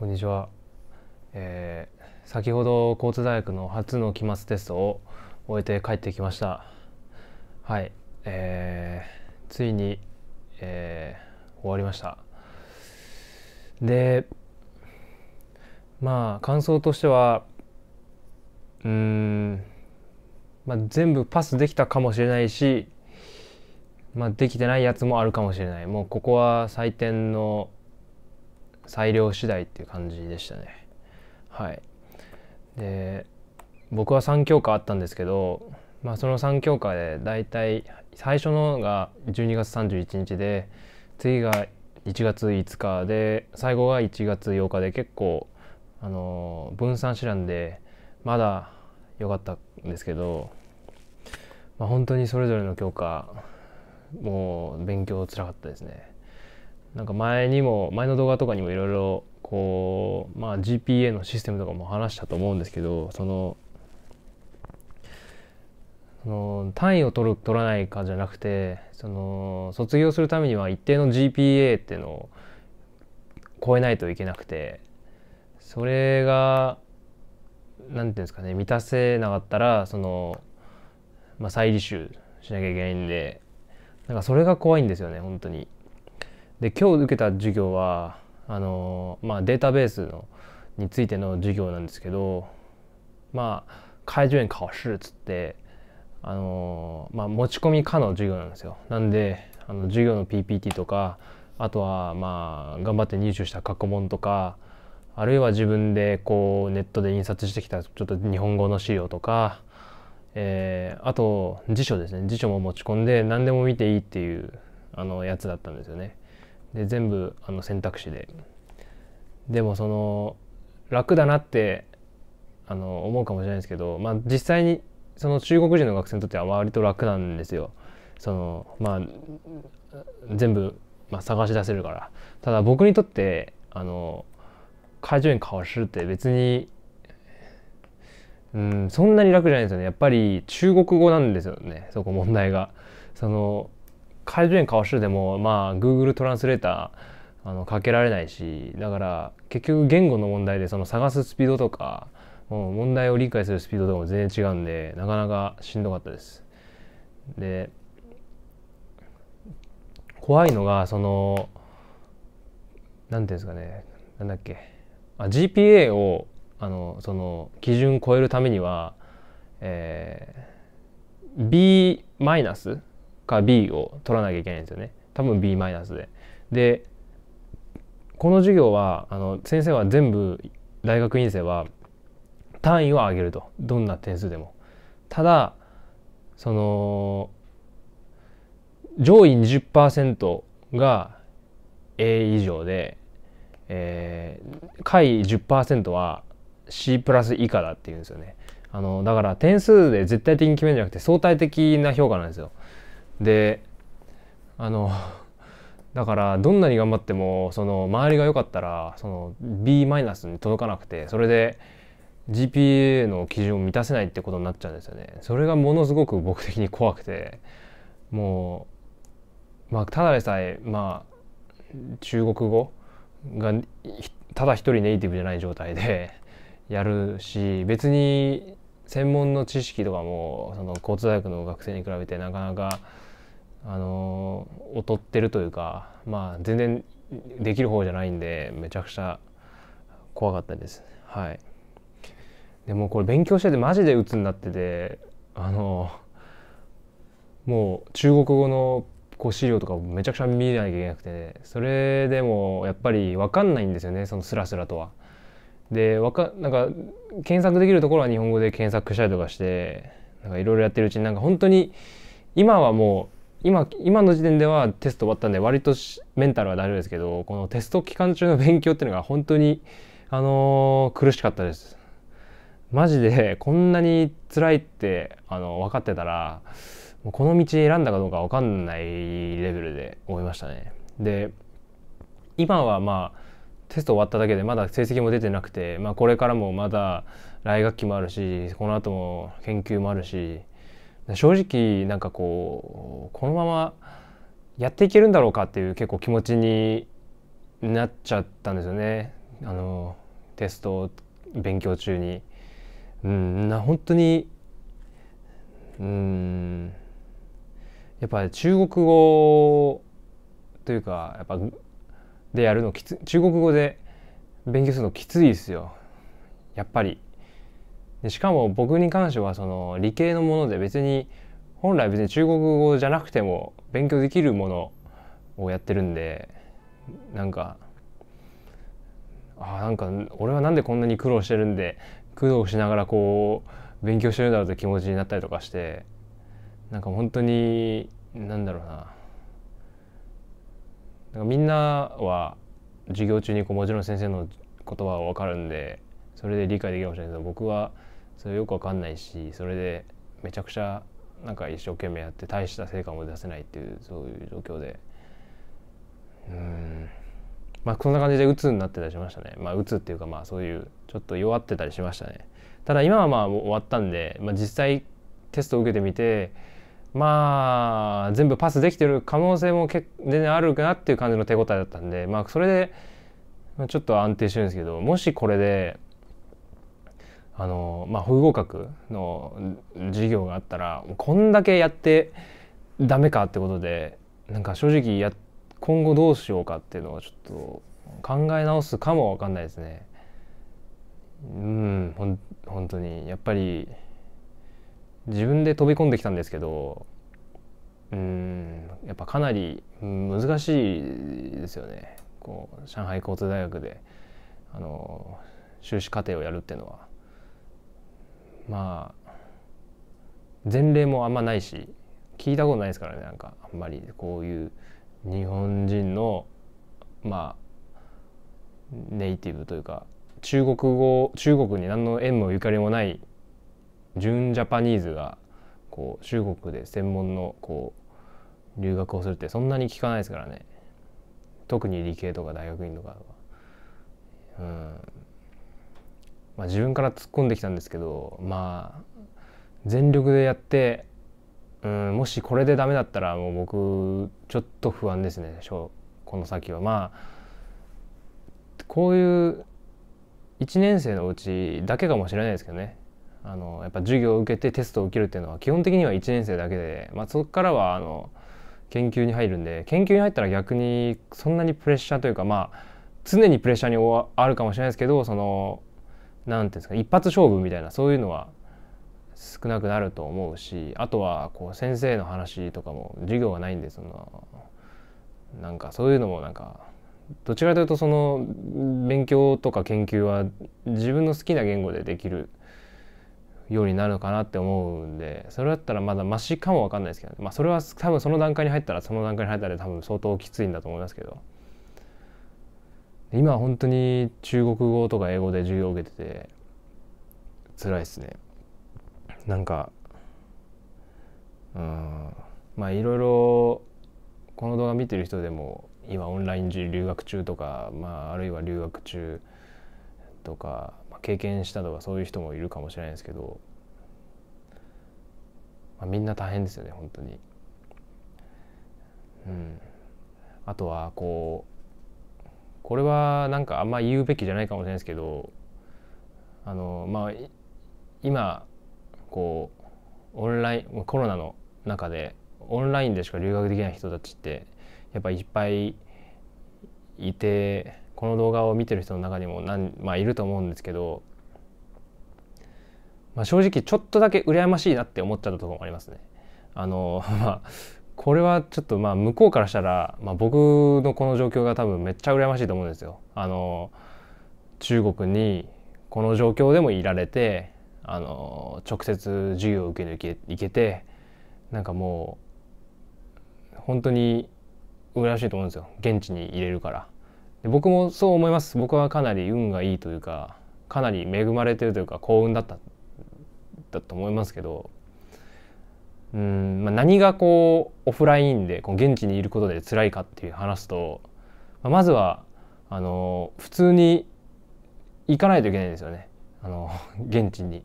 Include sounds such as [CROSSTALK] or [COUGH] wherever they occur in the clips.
こんにちは、えー、先ほど交通大学の初の期末テストを終えて帰ってきましたはい、えー、ついに、えー、終わりましたでまあ感想としてはうん、まあ、全部パスできたかもしれないし、まあ、できてないやつもあるかもしれないもうここは採点の裁量次第っていう感じでしたねはいで僕は3教科あったんですけど、まあ、その3教科で大体最初のが12月31日で次が1月5日で最後が1月8日で結構あの分散しらんでまだ良かったんですけど、まあ、本当にそれぞれの教科もう勉強つらかったですね。なんか前にも前の動画とかにもいろいろこう、まあ、GPA のシステムとかも話したと思うんですけどそのその単位を取る取らないかじゃなくてその卒業するためには一定の GPA っていうのを超えないといけなくてそれが何て言うんですかね満たせなかったらその、まあ、再履修しなきゃいけないんでなんかそれが怖いんですよね本当に。で今日受けた授業はあの、まあ、データベースのについての授業なんですけどまあへ示園考試っつってあの、まあ、持ち込み可の授業なんですよ。なんであの授業の PPT とかあとはまあ頑張って入手した過去問とかあるいは自分でこうネットで印刷してきたちょっと日本語の資料とか、えー、あと辞書ですね辞書も持ち込んで何でも見ていいっていうあのやつだったんですよね。で全部あの選択肢ででもその楽だなってあの思うかもしれないですけど、まあ、実際にその中国人の学生にとっては割と楽なんですよ。そのまあ、全部、まあ、探し出せるからただ僕にとってあの会場員すわって別に、うん、そんなに楽じゃないですよねやっぱり中国語なんですよねそこ問題が。その会場にかわしてでもまあ Google トランスレーターあのかけられないしだから結局言語の問題でその探すスピードとかもう問題を理解するスピードとかも全然違うんでなかなかしんどかったです。で怖いのがその何ていうんですかねなんだっけあ GPA をあのその基準超えるためには、えー、B マイナスか B を取らなきゃいけないんですよね多分 B マイナスで。でこの授業はあの先生は全部大学院生は単位を上げるとどんな点数でも。ただその上位20%が A 以上で、えー、下位10%は C プラス以下だっていうんですよね。あのだから点数で絶対的に決めるんじゃなくて相対的な評価なんですよ。であのだからどんなに頑張ってもその周りが良かったらその B マイナスに届かなくてそれで GPA の基準を満たせないってことになっちゃうんですよね。それがものすごく僕的に怖くてもう、まあ、ただでさえ、まあ、中国語がただ一人ネイティブじゃない状態でやるし別に専門の知識とかもその交通大学の学生に比べてなかなか。あの劣ってるというかまあ全然できる方じゃないんでめちゃくちゃ怖かったですはいでもこれ勉強しててマジで鬱になっててあのもう中国語のこう資料とかめちゃくちゃ見なきゃいけなくてそれでもやっぱり分かんないんですよねそのスラスラとは。でわかなんか検索できるところは日本語で検索したりとかしていろいろやってるうちになんか本当に今はもう今今の時点ではテスト終わったんで割とメンタルは大丈夫ですけどこのテスト期間中の勉強っていうのが本当に、あのー、苦しかったですマジでこんなに辛いってあの分かってたらもうこの道選んだかどうか分かんないレベルで思いましたねで今はまあテスト終わっただけでまだ成績も出てなくて、まあ、これからもまだ来学期もあるしこの後も研究もあるし正直なんかこうこのままやっていけるんだろうかっていう結構気持ちになっちゃったんですよねあのテスト勉強中に。うんな本当にうんやっぱり中国語というかやっぱでやるのきつ中国語で勉強するのきついですよやっぱりでしかも僕に関してはその理系のもので別に本来別に中国語じゃなくても勉強できるものをやってるんでなんかあなんか俺はなんでこんなに苦労してるんで苦労しながらこう勉強してるんだろうって気持ちになったりとかしてなんか本当になんだろうななんかみんなは授業中にこうもちろん先生の言葉は分かるんでそれで理解できるかもしれないけど僕はそれよくわかんないしそれでめちゃくちゃなんか一生懸命やって大した成果も出せないっていうそういう状況でうんまあそんな感じで鬱になってたりしましたねまあ鬱っていうかまあそういうちょっと弱ってたりしましたねただ今はまあ終わったんで、まあ、実際テストを受けてみてまあ全部パスできてる可能性も全然あるかなっていう感じの手応えだったんでまあそれでちょっと安定してるんですけどもしこれであのまあ、不合格の授業があったらこんだけやってダメかってことでなんか正直や今後どうしようかっていうのはちょっと考え直すかも分かんないですね。うんほん本当にやっぱり自分で飛び込んできたんですけどうんやっぱかなり難しいですよねこう上海交通大学であの修士課程をやるっていうのは。まあ前例もあんまないし聞いたことないですからねなんかあんまりこういう日本人のまあネイティブというか中国語中国に何の縁もゆかりもない純ジャパニーズがこう中国で専門のこう留学をするってそんなに聞かないですからね特に理系とか大学院とかは。うんまあ、自分から突っ込んできたんですけどまあ全力でやってうんもしこれでダメだったらもう僕ちょっと不安ですねこの先は。まあこういう1年生のうちだけかもしれないですけどねあのやっぱ授業を受けてテストを受けるっていうのは基本的には1年生だけで、まあ、そこからはあの研究に入るんで研究に入ったら逆にそんなにプレッシャーというかまあ常にプレッシャーにあるかもしれないですけどその何て言うんですか一発勝負みたいなそういうのは少なくなると思うしあとはこう先生の話とかも授業がないんでそのなんかそういうのもなんかどちらかというとその勉強とか研究は自分の好きな言語でできるようになるのかなって思うんでそれだったらまだマシかも分かんないですけど、ね、まあそれは多分その段階に入ったらその段階に入ったら多分相当きついんだと思いますけど。今は本当に中国語とか英語で授業を受けてて辛いですねなんかうんまあいろいろこの動画見てる人でも今オンライン留学中とか、まあ、あるいは留学中とか、まあ、経験したとかそういう人もいるかもしれないですけど、まあ、みんな大変ですよね本当に。うん、あとはこうこれはなんかあんま言うべきじゃないかもしれないですけどあのまあ今こうオンラインコロナの中でオンラインでしか留学できない人たちってやっぱいっぱいいてこの動画を見てる人の中にも何、まあ、いると思うんですけど、まあ、正直ちょっとだけ羨ましいなって思っちゃったところもありますね。あの [LAUGHS] まあこれはちょっとまあ向こうからしたら、まあ、僕のこの状況が多分めっちゃ羨ましいと思うんですよ。あの中国にこの状況でもいられてあの直接授業を受けに行けてなんかもう本当に羨ましいと思うんですよ現地に入れるからで僕もそう思います僕はかなり運がいいというかかなり恵まれてるというか幸運だっただと思いますけどうんまあ、何がこうオフラインでこう現地にいることで辛いかっていう話と、まあ、まずはあの普通に行かないといけないんですよねあの現地に。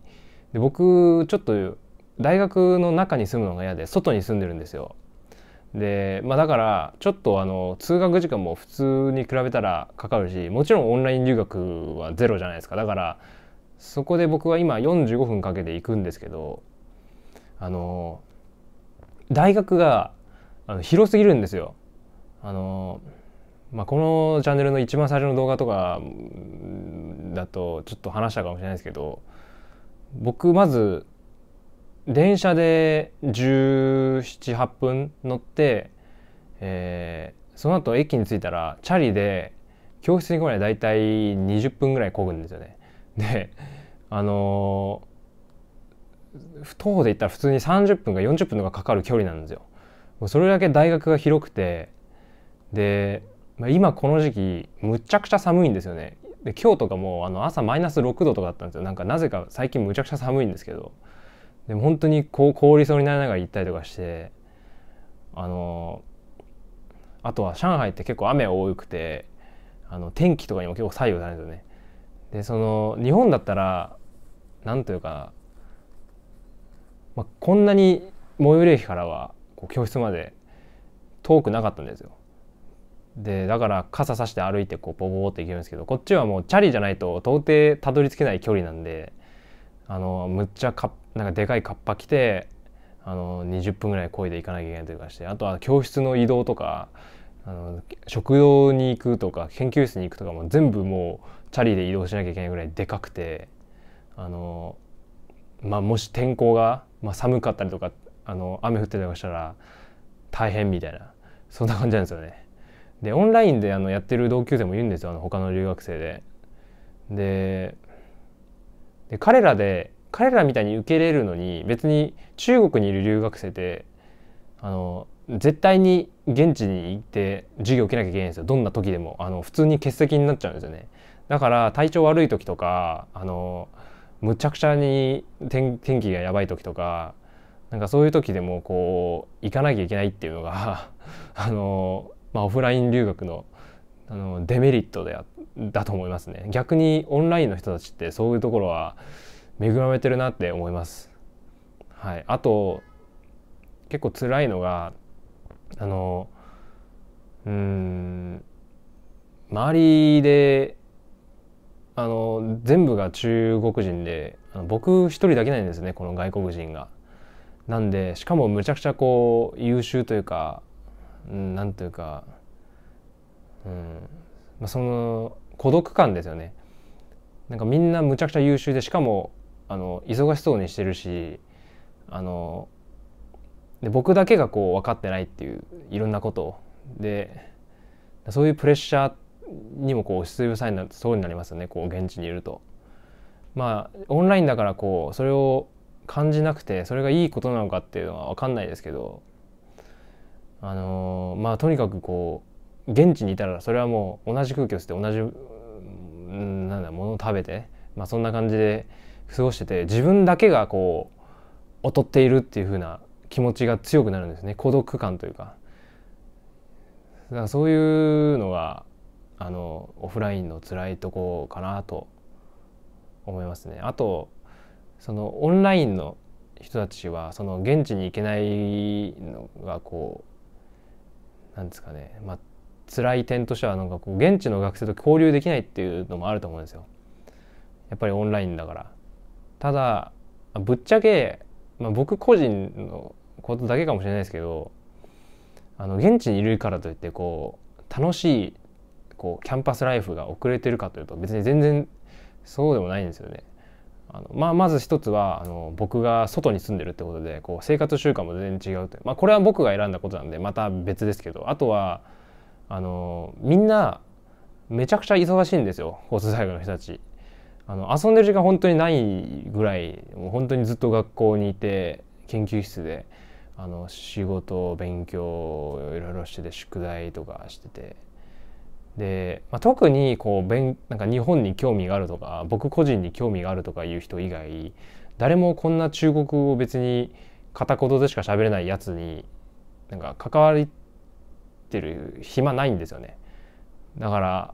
で僕ちょっと大学の中に住むのが嫌で外に住んでるんですよ。で、まあ、だからちょっとあの通学時間も普通に比べたらかかるしもちろんオンライン留学はゼロじゃないですかだからそこで僕は今45分かけて行くんですけどあの大学があの広すぎるんですよ。あのまあ、このチャンネルの一番最初の動画とかだとちょっと話したかもしれないですけど僕まず電車で1718分乗って、えー、その後駅に着いたらチャリで教室に来ない大体20分ぐらいこぐんですよね。であのー徒歩で行ったら普通に30分か40分とかかかる距離なんですよ。もうそれだけ大学が広くてで、まあ、今この時期むちゃくちゃ寒いんですよね。で今日とかもあの朝マイナス6度とかだったんですよなんかなぜか最近むちゃくちゃ寒いんですけどでも本当にこう凍りそうになりながら行ったりとかしてあのあとは上海って結構雨多くてあの天気とかにも結構左右されるんですよね。でその日本だったら何というかまあ、こんなに最寄り駅からはこう教室まで遠くなかったんですよ。でだから傘さして歩いてこうボボボって行けるんですけどこっちはもうチャリじゃないと到底たどり着けない距離なんであのむっちゃかなんかでかいカッパ着てあの20分ぐらい漕いで行かなきゃいけないとかしてあとは教室の移動とかあの食堂に行くとか研究室に行くとかも全部もうチャリで移動しなきゃいけないぐらいでかくてあの、まあ、もし天候がまあ、寒かったりとかあの雨降ってたりしたら大変みたいなそんな感じなんですよね。でオンラインであのやってる同級生もいるんですよあの他の留学生で。でで彼らで彼らみたいに受け入れるのに別に中国にいる留学生ってあの絶対に現地に行って授業受けなきゃいけないんですよどんな時でもあの普通に欠席になっちゃうんですよねだから体調悪い時とかあのむちゃくちゃに天気がやばい時とかなんかそういう時でもこう行かなきゃいけないっていうのが [LAUGHS] あの、まあ、オフライン留学のあのデメリットだだと思いますね逆にオンラインの人たちってそういうところは恵まれてるなって思います。はい、あと結構辛いのがあのうん周りであの全部が中国人で僕一人だけなんですねこの外国人が。なんでしかもむちゃくちゃこう優秀というかなんというか、うんまあ、その孤独感ですよね。なんかみんなむちゃくちゃ優秀でしかもあの忙しそうにしてるしあので僕だけがこう分かってないっていういろんなことでそういうプレッシャーにもこう押しつぶされそうになりますよねこう現地にいると。まあオンラインだからこうそれを感じなくてそれがいいことなのかっていうのは分かんないですけどあのー、まあとにかくこう現地にいたらそれはもう同じ空気を吸って同じなんだものを食べて、まあ、そんな感じで過ごしてて自分だけがこう劣っているっていう風な気持ちが強くなるんですね孤独感というか。だからそういうのがあのオフラインの辛いとこかなと思いますね。あとそのオンラインの人たちはその現地に行けないのがこうなんですかね、まあ辛い点としてはなんかこう現地の学生と交流できないっていうのもあると思うんですよ。やっぱりオンラインだから。ただぶっちゃけ、まあ、僕個人のことだけかもしれないですけどあの現地にいるからといってこう楽しいこうキャンパスライフが遅れてるかというと別に全然そうでもないんですよね。あのまあ、まず一つはあの僕が外に住んでるってことでこう生活習慣も全然違うって、まあ、これは僕が選んだことなんでまた別ですけどあとはあのみんなめちゃくちゃ忙しいんですよ放送大学の人たち。あの遊んでる時間本当にないぐらいもう本当にずっと学校にいて研究室であの仕事勉強いろいろしてて宿題とかしててで、まあ、特にこうなんか日本に興味があるとか僕個人に興味があるとかいう人以外誰もこんな中国語を別に片言でしか喋れないやつになんか関わりてる暇ないんですよね。だから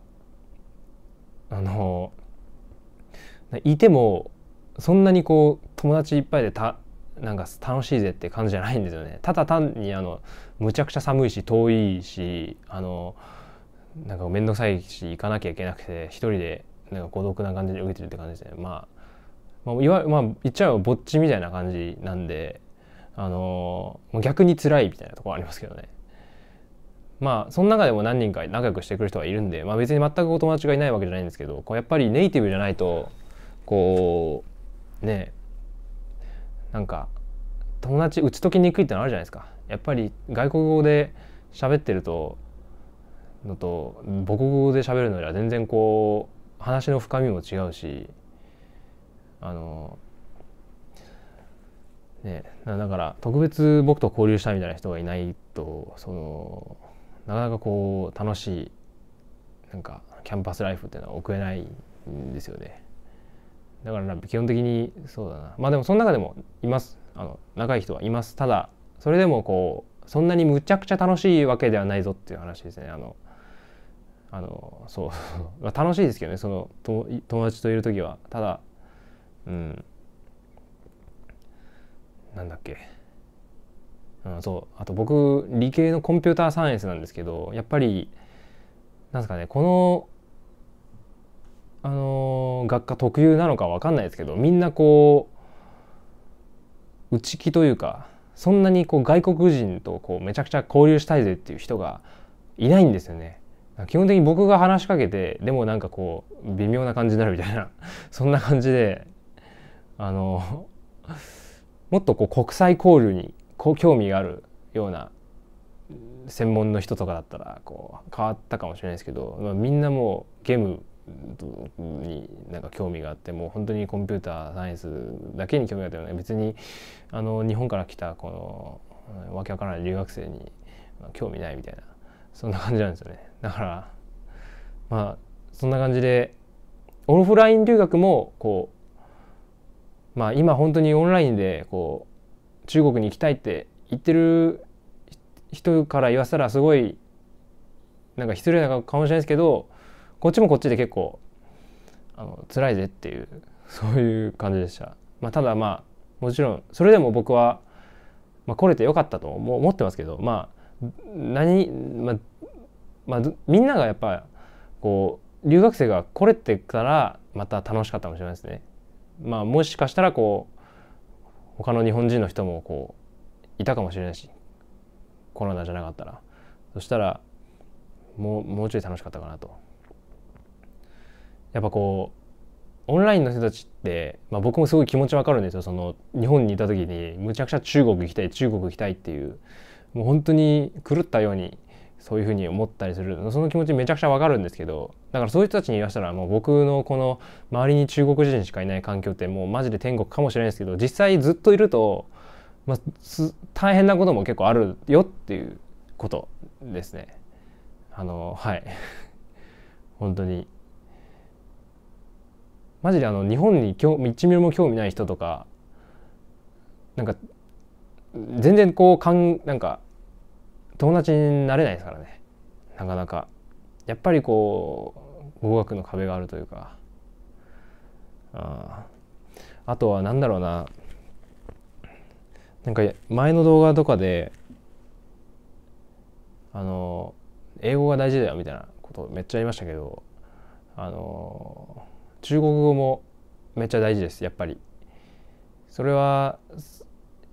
あのいてもそんなにこう友達いっぱいでたなんか楽しいぜって感じじゃないんですよね。ただ単にあのむちゃくちゃ寒いし遠いしあの。なんか面倒くさいし行かなきゃいけなくて一人でなんか孤独な感じで受けてるって感じでまあ、まあ、いわまあ言っちゃうぼっちみたいな感じなんであの逆に辛いみたいなところありますけどねまあその中でも何人か仲良くしてくる人はいるんで、まあ、別に全くお友達がいないわけじゃないんですけどこうやっぱりネイティブじゃないとこうねなんか友達打ち解きにくいってのあるじゃないですかやっぱり外国語で喋ってるとのと母国語で喋るのでは全然こう話の深みも違うしあのねだから特別僕と交流したみたいな人がいないとそのなかなかこう楽しいなんかキャンパスライフっていうのは送れないんですよねだから基本的にそうだなまあでもその中でもいますあの仲いい人はいますただそれでもこうそんなにむちゃくちゃ楽しいわけではないぞっていう話ですねあのあのそう [LAUGHS] 楽しいですけどねその友達といる時はただうんなんだっけ、うん、そうあと僕理系のコンピューターサイエンスなんですけどやっぱりなんですかねこのあの学科特有なのか分かんないですけどみんなこう内気というかそんなにこう外国人とこうめちゃくちゃ交流したいぜっていう人がいないんですよね。基本的に僕が話しかけてでもなんかこう微妙な感じになるみたいな [LAUGHS] そんな感じであのもっとこう国際交流に興味があるような専門の人とかだったらこう変わったかもしれないですけど、まあ、みんなもうゲームになんか興味があってもう本当にコンピューターサイエンスだけに興味があって、ね、別にあの日本から来たこのわけわからない留学生に興味ないみたいなそんな感じなんですよねだからまあそんな感じでオフライン留学もこうまあ今本当にオンラインでこう中国に行きたいって言ってる人から言わせたらすごいなんか失礼なのかもしれないですけどこっちもこっちで結構あの辛いぜっていうそういう感じでした。まあ、ただまあもちろんそれでも僕は、まあ、来れてよかったと思ってますけどまあ何、まあ、まあ、みんながやっぱこう留学生が来れてからまた楽しかったかもしれないですね。まあ、もしかしたらこう他の日本人の人もこういたかもしれないしコロナじゃなかったらそしたらもうもうちょい楽しかったかなと。やっぱこうオンラインの人たちって、まあ、僕もすごい気持ちわかるんですよその日本にいた時にむちゃくちゃ中国行きたい中国行きたいっていうもう本当に狂ったようにそういうふうに思ったりするその気持ちめちゃくちゃわかるんですけどだからそういう人たちに言わせたらもう僕のこの周りに中国人しかいない環境ってもうマジで天国かもしれないですけど実際ずっといると、まあ、大変なことも結構あるよっていうことですね。あのはい [LAUGHS] 本当にマジであの日本に興1ミリも興味ない人とかなんか全然こうかんなんか友達になれないですからねなかなかやっぱりこう語学の壁があるというかああとは何だろうななんか前の動画とかであの英語が大事だよみたいなことめっちゃ言いましたけどあの中国語もめっちゃ大事ですやっぱりそれは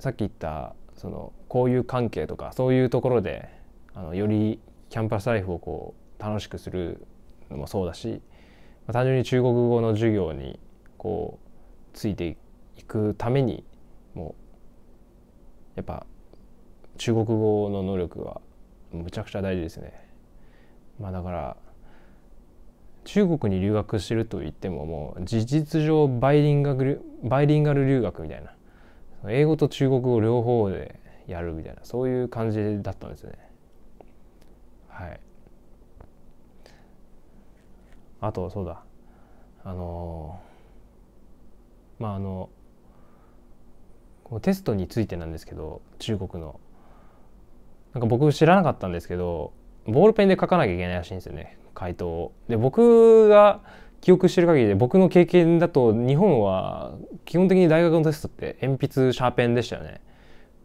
さっき言ったその交友関係とかそういうところであのよりキャンパスライフをこう楽しくするのもそうだし、まあ、単純に中国語の授業にこうついていくためにもうやっぱ中国語の能力はむちゃくちゃ大事ですね。まあ、だから中国に留学してると言ってももう事実上バイリンガルバイリンガル留学みたいな英語と中国語両方でやるみたいなそういう感じだったんですよねはいあとそうだあのー、まああのこのテストについてなんですけど中国のなんか僕知らなかったんですけどボールペンで書かなきゃいけないらしいんですよね回答をで僕が記憶してる限りで僕の経験だと日本は基本的に大学のテストって鉛筆シャーペンでしたよね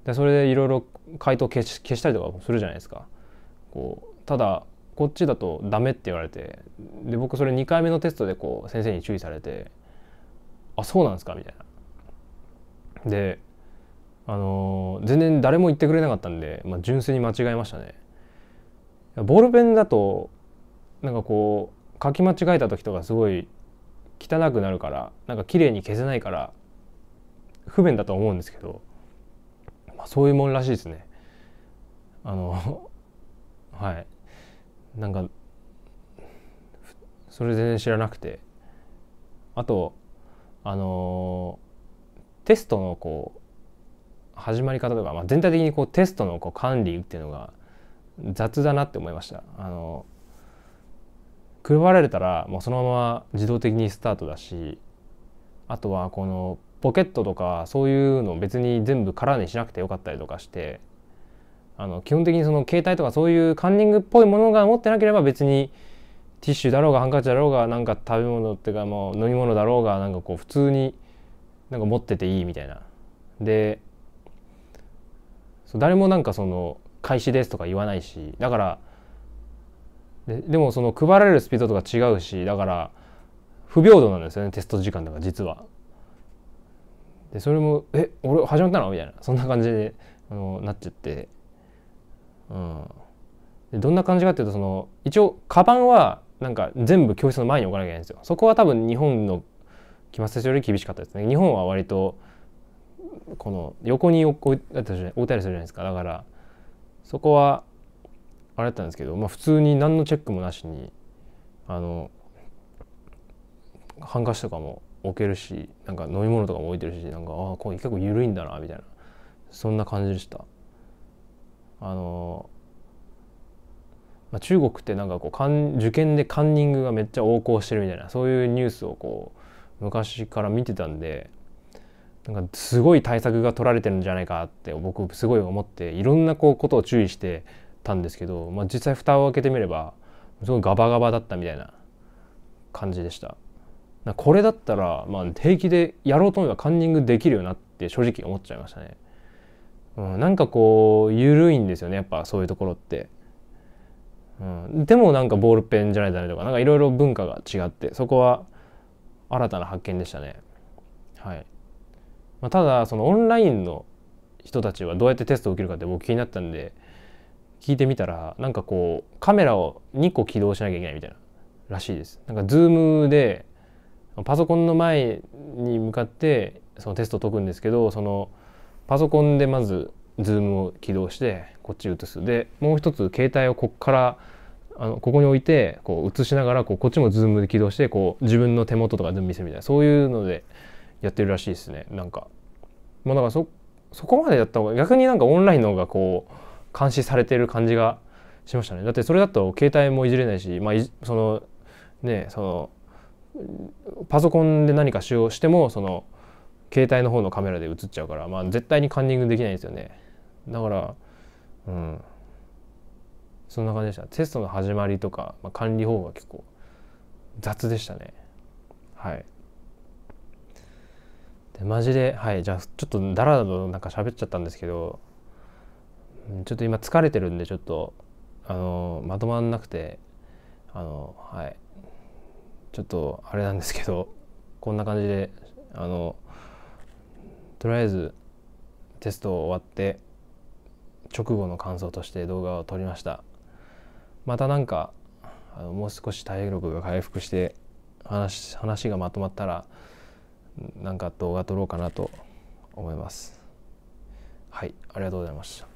でそれでいろいろ回答消し消したりとかするじゃないですかこうただこっちだとダメって言われてで僕それ2回目のテストでこう先生に注意されてあそうなんですかみたいなであのー、全然誰も言ってくれなかったんで、まあ、純粋に間違えましたねボールペンだとなんかこう書き間違えた時とかすごい汚くなるからなんか綺麗に消せないから不便だと思うんですけど、まあ、そういうもんらしいですね。あの [LAUGHS] はいなんかそれ全然知らなくてあとあのー、テストのこう始まり方とか、まあ、全体的にこうテストのこう管理っていうのが雑だなって思いました。あの配られたらもうそのまま自動的にスタートだしあとはこのポケットとかそういうの別に全部空にしなくてよかったりとかしてあの基本的にその携帯とかそういうカンニングっぽいものが持ってなければ別にティッシュだろうがハンカチだろうがなんか食べ物っていうかもう飲み物だろうがなんかこう普通になんか持ってていいみたいな。で誰もなんかその「開始です」とか言わないしだからででもその配られるスピードとか違うしだから不平等なんですよねテスト時間とか実は。でそれも「え俺始まったの?」みたいなそんな感じであのなっちゃって、うん、でどんな感じかっていうとその一応カバンはなんか全部教室の前に置かなきゃいけないんですよ。そこは多分日本の期末テストより厳しかったですね。日本は割とこの横に置いたりするじゃないですかだからそこはあれだったんですけど、まあ、普通に何のチェックもなしにあのハンカチとかも置けるしなんか飲み物とかも置いてるしなんかああ結構緩いんだなみたいなそんな感じでしたあの、まあ、中国ってなんかこうかん受験でカンニングがめっちゃ横行してるみたいなそういうニュースをこう昔から見てたんでなんかすごい対策が取られてるんじゃないかって僕すごい思っていろんなこうことを注意してたんですけど、まあ、実際蓋を開けてみればすごいガバガバだったみたいな感じでしたこれだったら、まあ、定期でやろうと思えばカンニングできるよなって正直思っちゃいましたね、うん、なんかこう緩いんですよねやっぱそういうところって、うん、でもなんかボールペンじゃないとダメとかなんかいろいろ文化が違ってそこは新たな発見でしたねはい、まあ、ただそのオンラインの人たちはどうやってテストを受けるかって僕気になったんで聞いてみたらなんかこうカメラを2個起動しなきゃいけないみたいならしいですなんか Zoom でパソコンの前に向かってそのテスト解くんですけどそのパソコンでまず Zoom を起動してこっち写すでもう一つ携帯をこっからあのここに置いてこう写しながらこうこっちもズームで起動してこう自分の手元とかで見せるみたいなそういうのでやってるらしいですねなんか。まあ、だからそこまでやった方が逆になんかオンラインの方がこう監視されてる感じがしましたねだってそれだと携帯もいじれないし、まあ、そのねそのパソコンで何か使用してもその携帯の方のカメラで映っちゃうから、まあ、絶対にカンニングできないんですよねだからうんそんな感じでしたテストの始まりとか、まあ、管理方法が結構雑でしたねはいでマジではいじゃあちょっとだらだらなんか喋っちゃったんですけどちょっと今疲れてるんでちょっとあのまとまんなくてあのはいちょっとあれなんですけどこんな感じであのとりあえずテスト終わって直後の感想として動画を撮りましたまたなんかあのもう少し体力が回復して話話がまとまったらなんか動画撮ろうかなと思いますはいありがとうございました